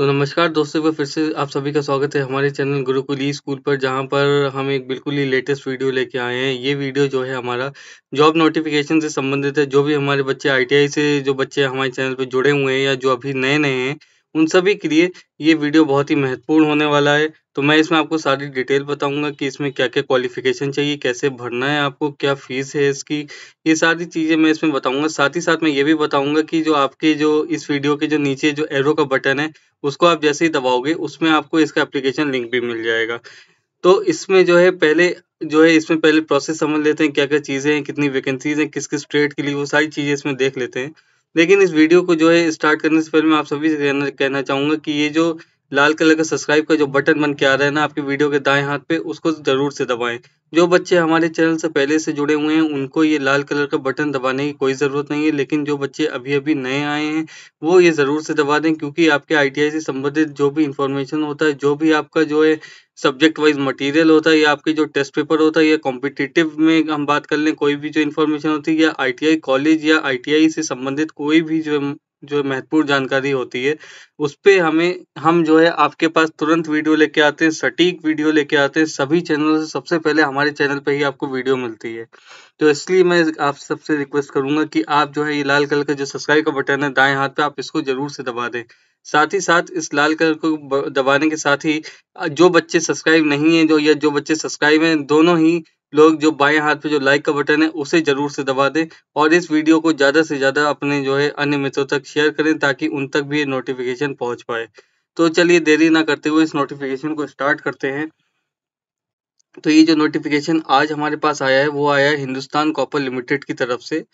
तो नमस्कार दोस्तों एक फिर से आप सभी का स्वागत है हमारे चैनल गुरुकुली स्कूल पर जहां पर हम एक बिल्कुल ही लेटेस्ट वीडियो लेके आए हैं ये वीडियो जो है हमारा जॉब नोटिफिकेशन से संबंधित है जो भी हमारे बच्चे आईटीआई से जो बच्चे हमारे चैनल पर जुड़े हुए हैं या जो अभी नए नए हैं उन सभी के लिए ये वीडियो बहुत ही महत्वपूर्ण होने वाला है तो मैं इसमें आपको सारी डिटेल बताऊंगा कि इसमें क्या क्या क्वालिफिकेशन चाहिए कैसे भरना है आपको क्या फीस है इसकी ये सारी चीज़ें मैं इसमें बताऊंगा साथ ही साथ मैं ये भी बताऊंगा कि जो आपके जो इस वीडियो के जो नीचे जो एरो का बटन है उसको आप जैसे ही दबाओगे उसमें आपको इसका एप्लीकेशन लिंक भी मिल जाएगा तो इसमें जो है पहले जो है इसमें पहले प्रोसेस समझ लेते हैं क्या क्या चीज़ें हैं कितनी वैकेंसीज हैं किस किस ट्रेड के लिए वो सारी चीज़ें इसमें देख लेते हैं लेकिन इस वीडियो को जो है स्टार्ट करने से पहले मैं आप सभी से कहना कहना चाहूँगा कि ये जो लाल कलर का सब्सक्राइब का जो बटन बन के आ रहा है ना आपके वीडियो के दाएं हाथ पे उसको जरूर से दबाएं जो बच्चे हमारे चैनल से पहले से जुड़े हुए हैं उनको ये लाल कलर का बटन दबाने की कोई ज़रूरत नहीं है लेकिन जो बच्चे अभी अभी नए आए हैं वो ये ज़रूर से दबा दें क्योंकि आपके आईटीआई से संबंधित जो भी इन्फॉर्मेशन होता है जो भी आपका जो है सब्जेक्ट वाइज मटेरियल होता है या आपके जो टेस्ट पेपर होता है या कॉम्पिटिटिव में हम बात कर लें कोई भी जो इन्फॉर्मेशन होती है या आईटीआई कॉलेज या आईटीआई से संबंधित कोई भी जो जो महत्वपूर्ण जानकारी होती है उस पर हमें हम जो है आपके पास तुरंत वीडियो लेके आते हैं सटीक वीडियो लेके आते हैं सभी चैनलों से सबसे पहले हमारे चैनल पे ही आपको वीडियो मिलती है तो इसलिए मैं आप सबसे रिक्वेस्ट करूंगा कि आप जो है ये लाल कलर का जो सब्सक्राइब का बटन है दाएं हाथ पे आप इसको जरूर से दबा दें साथ ही साथ इस लाल कलर को दबाने के साथ ही जो बच्चे सब्सक्राइब नहीं है जो या जो बच्चे सब्सक्राइब हैं दोनों ही लोग जो बाएं हाथ पे जो लाइक का बटन है उसे जरूर से दबा दें और इस वीडियो को ज़्यादा से ज़्यादा अपने जो है अन्य मित्रों तक शेयर करें ताकि उन तक भी ये नोटिफिकेशन पहुंच पाए तो चलिए देरी ना करते हुए इस नोटिफिकेशन को स्टार्ट करते हैं तो ये जो नोटिफिकेशन आज हमारे पास आया है वो आया है हिंदुस्तान कॉपर लिमिटेड की तरफ से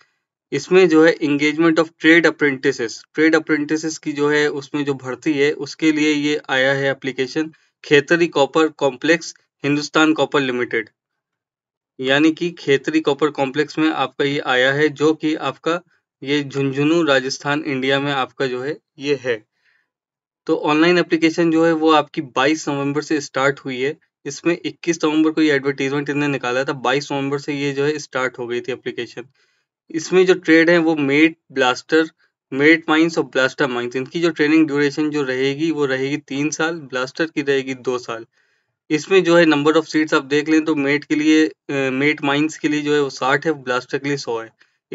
इसमें जो है engagement of trade apprentices trade apprentices की जो है उसमें जो भर्ती है उसके लिए ये आया है application Khetri copper complex Hindustan copper limited यानी कि खेतरी कॉपर कॉम्प्लेक्स में आपका ये आया है जो कि आपका ये झुंझुनू राजस्थान इंडिया में आपका जो है ये है तो ऑनलाइन एप्लीकेशन जो है वो आपकी 22 नवंबर से स्टार्ट हुई है इसमें 21 नवंबर को ये एडवर्टीजमेंट इन्होंने निकाला था 22 नवंबर से ये जो है स्टार्ट हो गई थी एप्लीकेशन इसमें जो ट्रेड है वो मेट ब्लास्टर मेट माइंस और ब्लास्टर माइंस इनकी जो ट्रेनिंग ड्यूरेशन जो रहेगी वो रहेगी तीन साल ब्लास्टर की रहेगी दो साल इसमें जो है नंबर ऑफ सीट्स आप देख लें तो मेट के लिए मेट माइंस के लिए जो है वो साठ है ब्लास्टर के लिए सौ है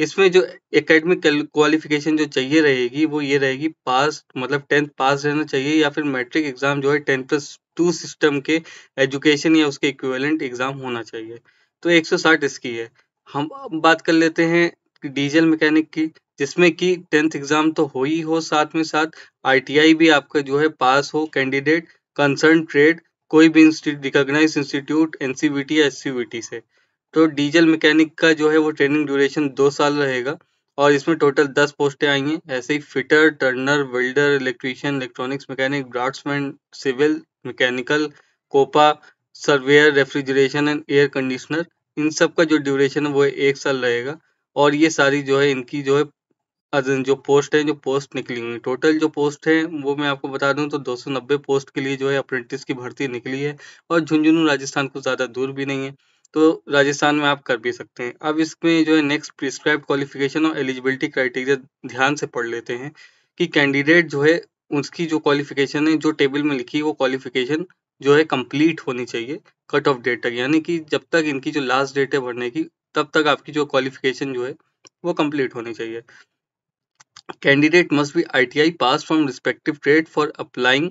इसमें जो एकेडमिक क्वालिफिकेशन जो चाहिए रहेगी वो ये रहेगी पास मतलब टेंथ पास रहना चाहिए या फिर मैट्रिक एग्जाम जो है टेन प्लस टू सिस्टम के एजुकेशन या उसके इक्विवेलेंट एग्जाम होना चाहिए तो 160 इसकी है हम बात कर लेते हैं डीजल मैकेनिक की जिसमें कि टेंथ एग्जाम तो हो ही हो साथ में साथ आईटीआई भी आपका जो है पास हो कैंडिडेट कंसर्न ट्रेड कोई भी रिकॉग्नाइज इंस्टीट्यूट एनसीबीटी या एससीबीटी से तो डीजल मैकेनिक का जो है वो ट्रेनिंग ड्यूरेशन दो साल रहेगा और इसमें टोटल दस पोस्टें आई हैं ऐसे ही fitter turner welder electrician electronics mechanic draftsman civil mechanical COPA surveyor refrigeration and air conditioner इन सब का जो ड्यूरेशन है वो एक साल रहेगा और ये सारी जो है इनकी जो है जो पोस्ट है जो पोस्ट निकली हुई टोटल जो पोस्ट है वो मैं आपको बता दूं तो 290 पोस्ट के लिए जो है अप्रेंटिस की भर्ती निकली है और झुंझुनू राजस्थान को ज़्यादा दूर भी नहीं है तो राजस्थान में आप कर भी सकते हैं अब इसमें जो है नेक्स्ट प्रिस्क्राइब क्वालिफिकेशन और एलिजिबिलिटी क्राइटेरिया ध्यान से पढ़ लेते हैं कि कैंडिडेट जो है उसकी जो क्वालिफिकेशन है जो टेबल में लिखी है वो क्वालिफिकेशन जो है कंप्लीट होनी चाहिए कट ऑफ डेट तक यानी कि जब तक इनकी जो लास्ट डेट है भरने की तब तक आपकी जो क्वालिफिकेशन जो है वो कंप्लीट होनी चाहिए Candidate must be ITI passed from respective trade for applying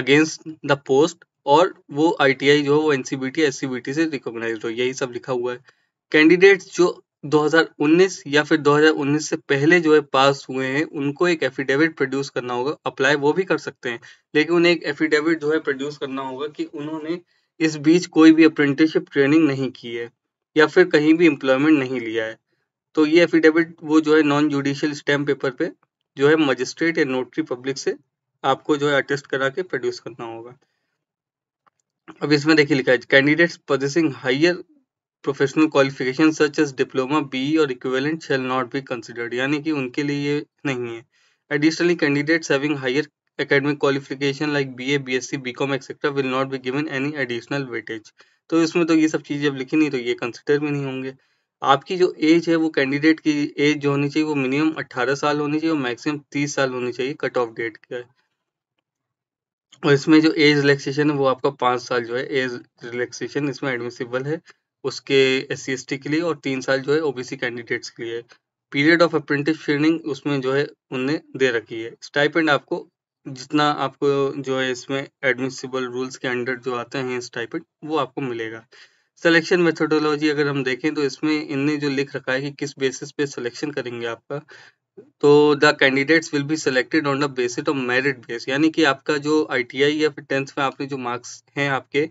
against the post और वो आई जो है वो बी टी से रिकोगनाइज हो यही सब लिखा हुआ है कैंडिडेट जो 2019 या फिर 2019 से पहले जो है पास हुए हैं उनको एक एफिडेविट प्रोड्यूस करना होगा अप्लाई वो भी कर सकते हैं लेकिन उन्हें एक एफिडेविट जो है प्रोड्यूस करना होगा कि उन्होंने इस बीच कोई भी अप्रेंटिसशिप ट्रेनिंग नहीं की है या फिर कहीं भी एम्प्लॉयमेंट नहीं लिया है तो ये एफिडेविट वो जो है नॉन जुडिशियल स्टैम्प पेपर पे जो है मजिस्ट्रेट या नोटरी पब्लिक से आपको जो है अटेस्ट करा के प्रोड्यूस करना होगा अब इसमें देखिए लिखा है candidates possessing higher professional qualification such as diploma be और equivalent shall not be considered यानी कि उनके लिए ये नहीं है additionally candidates having higher A B S C B com etcetera will not be given any additional weightage तो इसमें तो ये सब चीजें अब लिखी नहीं तो ये कंसिडर भी नहीं होंगे आपकी जो एज है वो कैंडिडेट की एज जो होनी चाहिए वो मिनिमम 18 साल होनी चाहिए और मैक्सिमम 30 साल होनी चाहिए कट ऑफ डेट का और इसमें जो एज रिलैक्सेशन है वो आपका पाँच साल जो है एज रिलैक्सेशन इसमें एडमिसिबल है उसके एस सी के लिए और तीन साल जो है ओबीसी कैंडिडेट्स के लिए पीरियड ऑफ अप्रेंटिस ट्रेनिंग उसमें जो है उनने दे रखी है स्टाइपेंड आपको जितना आपको जो है इसमें एडमिसिबल रूल्स के अंडर जो आते हैं स्टाइपेंड वो आपको मिलेगा सिलेक्शन मेथोडोलॉजी अगर हम देखें तो इसमें इनने जो लिख रखा है कि किस बेसिस पे सिलेक्शन करेंगे आपका तो the candidates will be selected on the basis of merit base यानी कि आपका जो आईटीआई या फिर टेंथ में आपने जो मार्क्स हैं आपके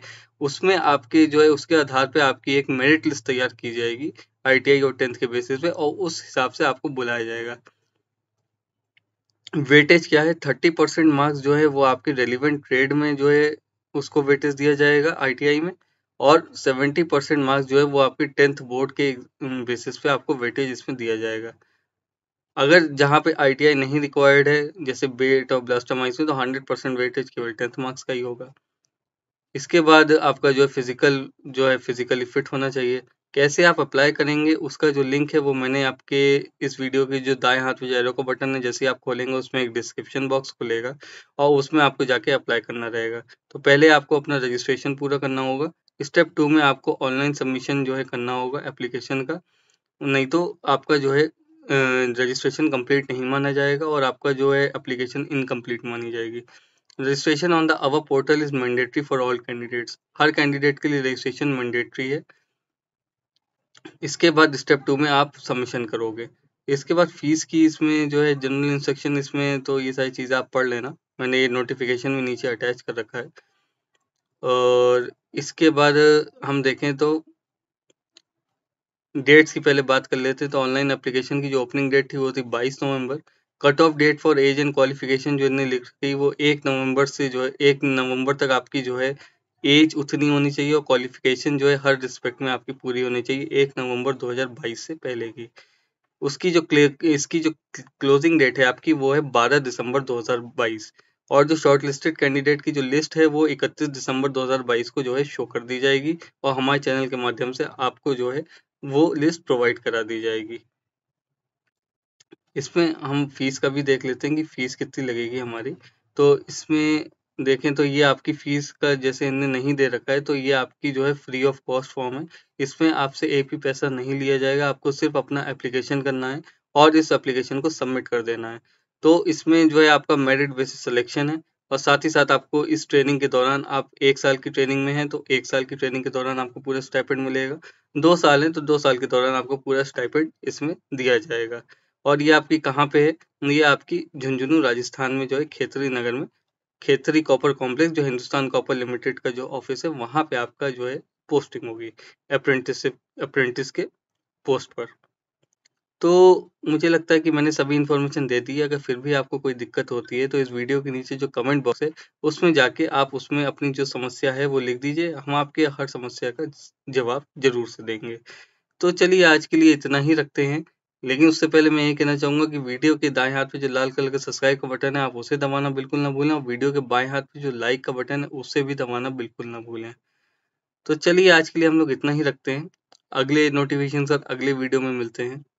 उसमें आपके जो है उसके आधार पे आपकी एक मेरिट लिस्ट तैयार की जाएगी आईटीआई और टेंथ के बेसिस पे और उस हिसाब से आपको बुलाया जाएगा वेटेज क्या है थर्टी परसेंट मार्क्स जो है वो आपके रेलिवेंट ट्रेड में जो है उसको वेटेज दिया जाएगा आईटीआई में और 70 परसेंट मार्क्स जो है वो आपके टेंथ बोर्ड के बेसिस पे आपको वेटेज इसमें दिया जाएगा अगर जहाँ पे आईटीआई नहीं रिक्वायर्ड है जैसे बेट e और ब्लास्टोमाइस में तो 100 परसेंट वेटेज केवल टेंथ मार्क्स का ही होगा इसके बाद आपका जो है फिजिकल जो है फिजिकली फिट होना चाहिए कैसे आप अप्लाई करेंगे उसका जो लिंक है वो मैंने आपके इस वीडियो के जो दाएं हाथ में जैरो का बटन है जैसे आप खोलेंगे उसमें एक डिस्क्रिप्शन बॉक्स खुलेगा और उसमें आपको जाके अप्लाई करना रहेगा तो पहले आपको अपना रजिस्ट्रेशन पूरा करना होगा स्टेप टू में आपको ऑनलाइन सबमिशन जो है करना होगा एप्लीकेशन का नहीं तो आपका जो है रजिस्ट्रेशन कंप्लीट नहीं माना जाएगा और आपका जो है एप्लीकेशन इनकम्प्लीट मानी जाएगी registration on the our portal is mandatory for all candidates हर कैंडिडेट के लिए रजिस्ट्रेशन मैंडेटरी है इसके बाद स्टेप टू में आप सबमिशन करोगे इसके बाद फीस की इसमें जो है जनरल इंस्ट्रक्शन इसमें तो ये सारी चीज़ें आप पढ़ लेना मैंने ये नोटिफिकेशन भी नीचे अटैच कर रखा है और इसके बाद हम देखें तो डेट्स की पहले बात कर लेते हैं तो ऑनलाइन एप्लीकेशन की जो ओपनिंग डेट थी वो थी 22 नवंबर cut off date for age and qualification जो इन्हें लिख रखी वो एक नवंबर से जो है एक नवंबर तक आपकी जो है एज उतनी होनी चाहिए और क्वालिफिकेशन जो है हर रिस्पेक्ट में आपकी पूरी होनी चाहिए एक नवंबर 2022 से पहले की उसकी जो इसकी जो क्लोजिंग डेट है आपकी वो है 12 दिसंबर 2022 और जो शॉर्टलिस्टेड कैंडिडेट की जो लिस्ट है वो 31 दिसंबर 2022 को जो है शो कर दी जाएगी और हमारे चैनल के माध्यम से आपको जो है वो लिस्ट प्रोवाइड करा दी जाएगी इसमें हम फीस का भी देख लेते हैं कि फीस कितनी लगेगी हमारी तो इसमें देखें तो ये आपकी फीस का जैसे इनने नहीं दे रखा है तो ये आपकी जो है फ्री ऑफ कॉस्ट फॉर्म है इसमें आपसे एक भी पैसा नहीं लिया जाएगा आपको सिर्फ अपना एप्लीकेशन करना है और इस एप्लीकेशन को सबमिट कर देना है तो इसमें जो है आपका मेरिट बेसिस सिलेक्शन है और साथ ही साथ आपको इस ट्रेनिंग के दौरान आप एक साल की ट्रेनिंग में हैं तो एक साल की ट्रेनिंग के दौरान आपको पूरा स्टाइपेंड मिलेगा दो साल है तो दो साल के दौरान आपको पूरा स्टाइपेंड इसमें दिया जाएगा और ये आपकी कहाँ पे है ये आपकी झुंझुनू राजस्थान में जो है खेतरी नगर में खेतरी कॉपर कॉम्प्लेक्स जो हिंदुस्तान कॉपर लिमिटेड का जो ऑफिस है वहाँ पे आपका जो है पोस्टिंग होगी अप्रेंटिसिप अप्रेंटिस के पोस्ट पर तो मुझे लगता है कि मैंने सभी इन्फॉर्मेशन दे दी है अगर फिर भी आपको कोई दिक्कत होती है तो इस वीडियो के नीचे जो कमेंट बॉक्स है उसमें जाके आप उसमें अपनी जो समस्या है वो लिख दीजिए हम आपके हर समस्या का जवाब जरूर से देंगे तो चलिए आज के लिए इतना ही रखते हैं लेकिन उससे पहले मैं ये कहना चाहूंगा कि वीडियो के दाएं हाथ पे जो लाल कलर का सब्सक्राइब का बटन है आप उसे दबाना बिल्कुल ना भूलें और वीडियो के बाएं हाथ पे जो लाइक का बटन है उसे भी दबाना बिल्कुल ना भूलें तो चलिए आज के लिए हम लोग इतना ही रखते हैं अगले नोटिफिकेशन साथ अगले वीडियो में मिलते हैं